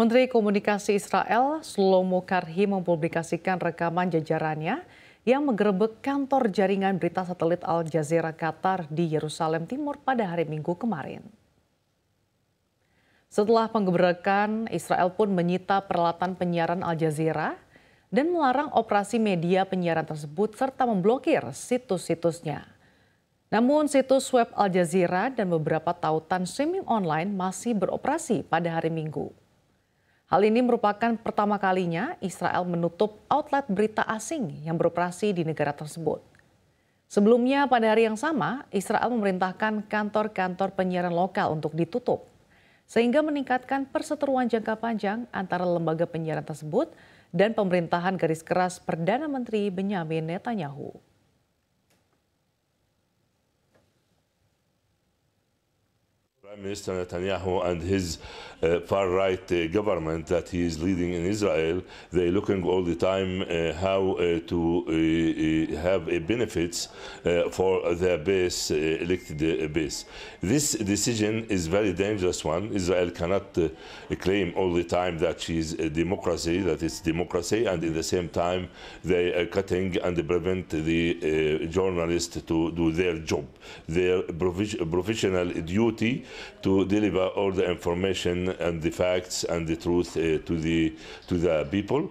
Menteri Komunikasi Israel Slomo Karhi mempublikasikan rekaman jajarannya yang menggerebek kantor jaringan berita satelit Al Jazeera Qatar di Yerusalem Timur pada hari Minggu kemarin. Setelah penggebrakan, Israel pun menyita peralatan penyiaran Al Jazeera dan melarang operasi media penyiaran tersebut serta memblokir situs-situsnya. Namun situs web Al Jazeera dan beberapa tautan streaming online masih beroperasi pada hari Minggu. Hal ini merupakan pertama kalinya Israel menutup outlet berita asing yang beroperasi di negara tersebut. Sebelumnya pada hari yang sama, Israel memerintahkan kantor-kantor penyiaran lokal untuk ditutup, sehingga meningkatkan perseteruan jangka panjang antara lembaga penyiaran tersebut dan pemerintahan garis keras Perdana Menteri Benjamin Netanyahu. Prime Minister Netanyahu and his uh, far-right uh, government that he is leading in Israel, they're looking all the time uh, how uh, to uh, uh, have benefits for their base, elected base. This decision is very dangerous one. Israel cannot claim all the time that she is a democracy, that it's democracy, and at the same time they are cutting and prevent the journalists to do their job, their professional duty to deliver all the information and the facts and the truth uh, to the to the people